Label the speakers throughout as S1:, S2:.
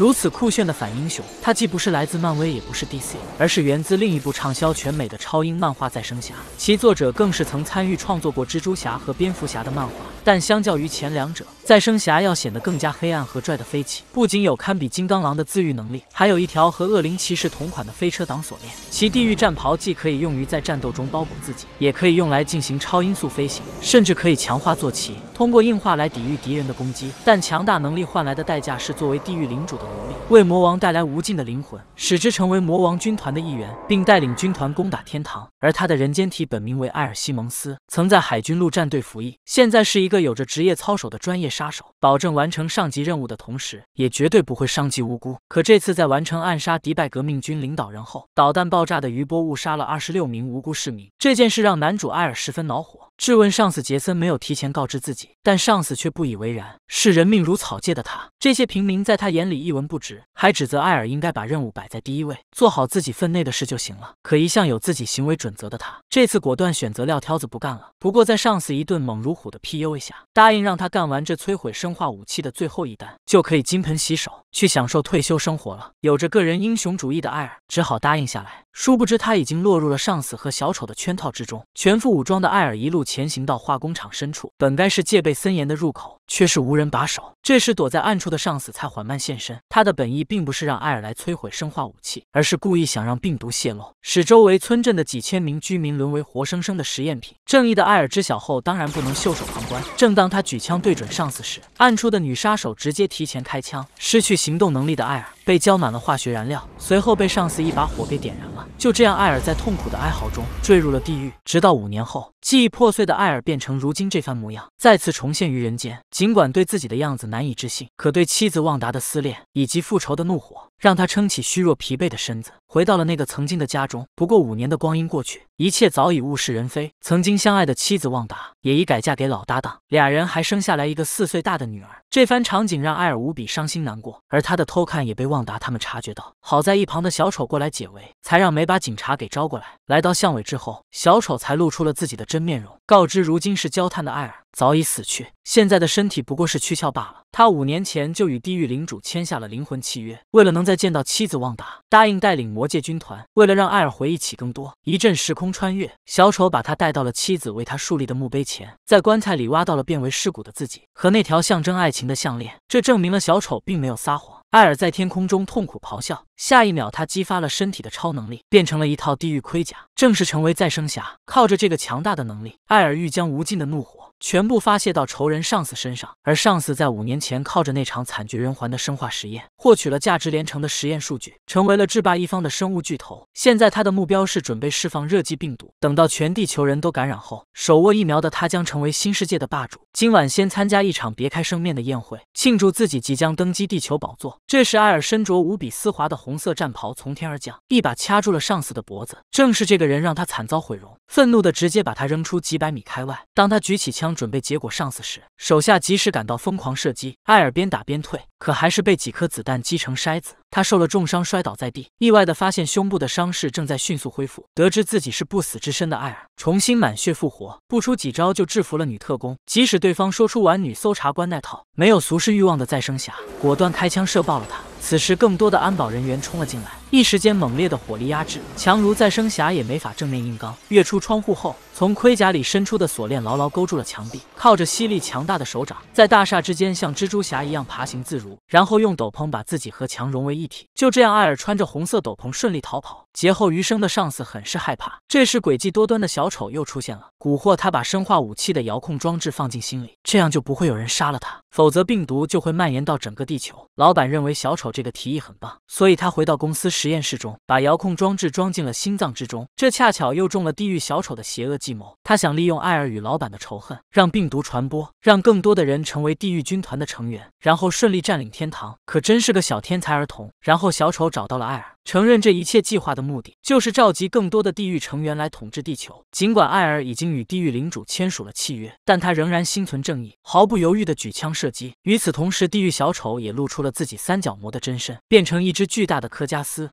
S1: 如此酷炫的反英雄，他既不是来自漫威，也不是 DC，而是源自另一部畅销全美的超英漫画《再生侠》，其作者更是曾参与创作过蜘蛛侠和蝙蝠侠的漫画。但相较于前两者，再生侠要显得更加黑暗和拽的飞起。不仅有堪比金刚狼的自愈能力，还有一条和恶灵骑士同款的飞车党锁链。其地狱战袍既可以用于在战斗中包裹自己，也可以用来进行超音速飞行，甚至可以强化坐骑，通过硬化来抵御敌人的攻击。但强大能力换来的代价是作为地狱领主的奴隶，为魔王带来无尽的灵魂，使之成为魔王军团的一员，并带领军团攻打天堂。而他的人间体本名为艾尔西蒙斯，曾在海军陆战队服役，现在是一。一个有着职业操守的专业杀手，保证完成上级任务的同时，也绝对不会伤及无辜。可这次在完成暗杀迪拜革命军领导人后，导弹爆炸的余波误杀了二十六名无辜市民，这件事让男主艾尔十分恼火，质问上司杰森没有提前告知自己，但上司却不以为然，视人命如草芥的他，这些平民在他眼里一文不值，还指责艾尔应该把任务摆在第一位，做好自己分内的事就行了。可一向有自己行为准则的他，这次果断选择撂挑子不干了。不过在上司一顿猛如虎的 PUA。下，答应让他干完这摧毁生化武器的最后一单，就可以金盆洗手，去享受退休生活了。有着个人英雄主义的艾尔只好答应下来，殊不知他已经落入了上司和小丑的圈套之中。全副武装的艾尔一路前行到化工厂深处，本该是戒备森严的入口。却是无人把守。这时，躲在暗处的上司才缓慢现身。他的本意并不是让艾尔来摧毁生化武器，而是故意想让病毒泄露，使周围村镇的几千名居民沦为活生生的实验品。正义的艾尔知晓后，当然不能袖手旁观。正当他举枪对准上司时，暗处的女杀手直接提前开枪，失去行动能力的艾尔。被浇满了化学燃料，随后被上司一把火给点燃了。就这样，艾尔在痛苦的哀嚎中坠入了地狱。直到五年后，记忆破碎的艾尔变成如今这番模样，再次重现于人间。尽管对自己的样子难以置信，可对妻子旺达的思念以及复仇的怒火，让他撑起虚弱疲惫的身子。回到了那个曾经的家中，不过五年的光阴过去，一切早已物是人非。曾经相爱的妻子旺达也已改嫁给老搭档，俩人还生下来一个四岁大的女儿。这番场景让艾尔无比伤心难过，而他的偷看也被旺达他们察觉到。好在一旁的小丑过来解围，才让没把警察给招过来。来到巷尾之后，小丑才露出了自己的真面容，告知如今是焦炭的艾尔早已死去，现在的身体不过是躯壳罢了。他五年前就与地狱领主签下了灵魂契约，为了能再见到妻子旺达，答应带领魔界军团。为了让艾尔回忆起更多，一阵时空穿越，小丑把他带到了妻子为他树立的墓碑前，在棺材里挖到了变为尸骨的自己。和那条象征爱情的项链，这证明了小丑并没有撒谎。艾尔在天空中痛苦咆哮，下一秒他激发了身体的超能力，变成了一套地狱盔甲，正式成为再生侠。靠着这个强大的能力，艾尔欲将无尽的怒火。全部发泄到仇人上司身上，而上司在五年前靠着那场惨绝人寰的生化实验，获取了价值连城的实验数据，成为了制霸一方的生物巨头。现在他的目标是准备释放热寂病毒，等到全地球人都感染后，手握疫苗的他将成为新世界的霸主。今晚先参加一场别开生面的宴会，庆祝自己即将登基地球宝座。这时，艾尔身着无比丝滑的红色战袍从天而降，一把掐住了上司的脖子。正是这个人让他惨遭毁容，愤怒的直接把他扔出几百米开外。当他举起枪。准备结果上司时，手下及时赶到，疯狂射击。艾尔边打边退，可还是被几颗子弹击成筛子。他受了重伤，摔倒在地。意外的发现，胸部的伤势正在迅速恢复。得知自己是不死之身的艾尔，重新满血复活。不出几招就制服了女特工。即使对方说出玩女搜查官那套，没有俗世欲望的再生侠果断开枪射爆了他。此时，更多的安保人员冲了进来。一时间，猛烈的火力压制，强如再生侠也没法正面硬刚。跃出窗户后，从盔甲里伸出的锁链牢牢勾住了墙壁，靠着吸力强大的手掌，在大厦之间像蜘蛛侠一样爬行自如，然后用斗篷把自己和墙融为一体。就这样，艾尔穿着红色斗篷顺利逃跑。劫后余生的上司很是害怕。这时，诡计多端的小丑又出现了，蛊惑他把生化武器的遥控装置放进心里，这样就不会有人杀了他，否则病毒就会蔓延到整个地球。老板认为小丑这个提议很棒，所以他回到公司时。实验室中，把遥控装置装进了心脏之中，这恰巧又中了地狱小丑的邪恶计谋。他想利用艾尔与老板的仇恨，让病毒传播，让更多的人成为地狱军团的成员，然后顺利占领天堂。可真是个小天才儿童。然后小丑找到了艾尔。承认这一切计划的目的就是召集更多的地狱成员来统治地球。尽管艾尔已经与地狱领主签署了契约，但他仍然心存正义，毫不犹豫的举枪射击。与此同时，地狱小丑也露出了自己三角魔的真身，变成一只巨大的科加斯。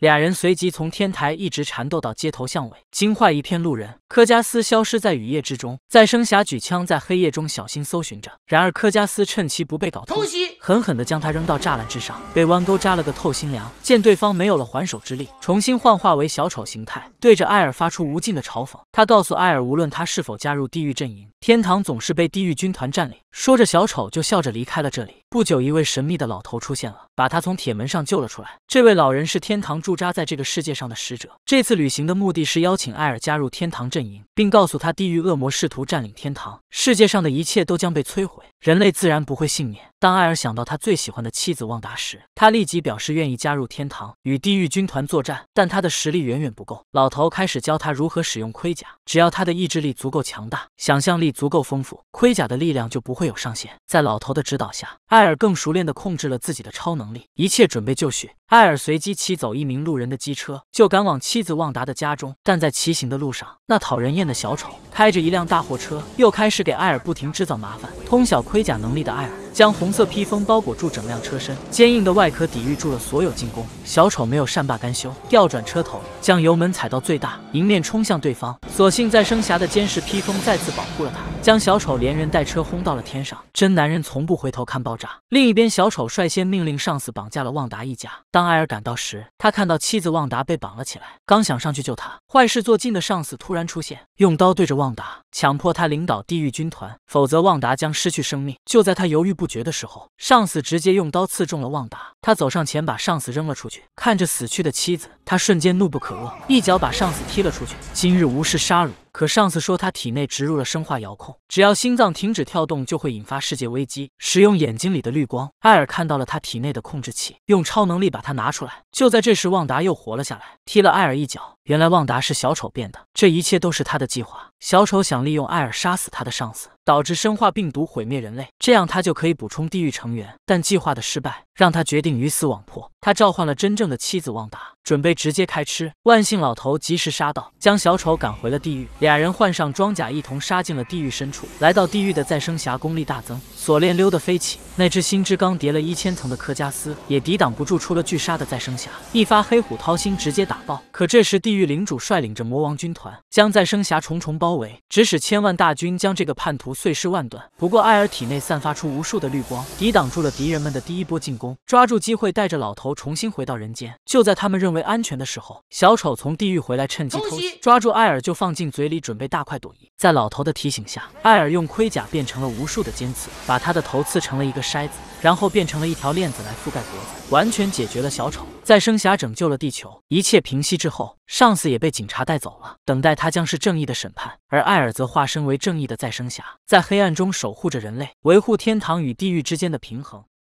S1: 俩人随即从天台一直缠斗到街头巷尾，惊坏一片路人。科加斯消失在雨夜之中，再生侠举枪在黑夜中小心搜寻着。然而科加斯趁其不备搞偷袭，狠狠地将他扔到栅栏之上，被弯钩扎了个透心凉。见对方没有了还手之力，重新幻化为小丑形态，对着艾尔发出无尽的嘲讽。他告诉艾尔，无论他是否加入地狱阵营，天堂总是被地狱军团占领。说着，小丑就笑着离开了这里。不久，一位神秘的老头出现了，把他从铁门上救了出来。这位老人是天堂主。驻扎在这个世界上的使者，这次旅行的目的是邀请艾尔加入天堂阵营，并告诉他，地狱恶魔试图占领天堂，世界上的一切都将被摧毁，人类自然不会幸免。当艾尔想到他最喜欢的妻子旺达时，他立即表示愿意加入天堂与地狱军团作战，但他的实力远远不够。老头开始教他如何使用盔甲，只要他的意志力足够强大，想象力足够丰富，盔甲的力量就不会有上限。在老头的指导下，艾尔更熟练地控制了自己的超能力。一切准备就绪，艾尔随机骑走一名路人的机车，就赶往妻子旺达的家中。但在骑行的路上，那讨人厌的小丑开着一辆大货车，又开始给艾尔不停制造麻烦。通晓盔甲能力的艾尔。将红色披风包裹住整辆车身，坚硬的外壳抵御住了所有进攻。小丑没有善罢甘休，调转车头，将油门踩到最大，迎面冲向对方。所幸再生侠的监视披风再次保护了他，将小丑连人带车轰到了天上。真男人从不回头看爆炸。另一边，小丑率先命令上司绑架了旺达一家。当艾尔赶到时，他看到妻子旺达被绑了起来，刚想上去救他，坏事做尽的上司突然出现，用刀对着旺达，强迫他领导地狱军团，否则旺达将失去生命。就在他犹豫不。觉的时候，上司直接用刀刺中了旺达。他走上前，把上司扔了出去。看着死去的妻子，他瞬间怒不可遏，一脚把上司踢了出去。今日无事杀戮。可上司说他体内植入了生化遥控，只要心脏停止跳动就会引发世界危机。使用眼睛里的绿光，艾尔看到了他体内的控制器，用超能力把它拿出来。就在这时，旺达又活了下来，踢了艾尔一脚。原来旺达是小丑变的，这一切都是他的计划。小丑想利用艾尔杀死他的上司，导致生化病毒毁灭人类，这样他就可以补充地狱成员。但计划的失败。让他决定鱼死网破，他召唤了真正的妻子旺达，准备直接开吃。万幸，老头及时杀到，将小丑赶回了地狱。俩人换上装甲，一同杀进了地狱深处。来到地狱的再生侠功力大增，锁链溜得飞起。那只心之钢叠了一千层的科加斯也抵挡不住，出了巨杀的再生侠一发黑虎掏心直接打爆。可这时，地狱领主率领着魔王军团，将再生侠重重包围，指使千万大军将这个叛徒碎尸万段。不过，艾尔体内散发出无数的绿光，抵挡住了敌人们的第一波进攻。抓住机会，带着老头重新回到人间。就在他们认为安全的时候，小丑从地狱回来，趁机偷袭，抓住艾尔就放进嘴里，准备大快朵颐。在老头的提醒下，艾尔用盔甲变成了无数的尖刺，把他的头刺成了一个筛子，然后变成了一条链子来覆盖脖子，完全解决了小丑。再生侠拯救了地球，一切平息之后，上司也被警察带走了，等待他将是正义的审判。而艾尔则化身为正义的再生侠，在黑暗中守护着人类，维护天堂与地狱之间的平衡。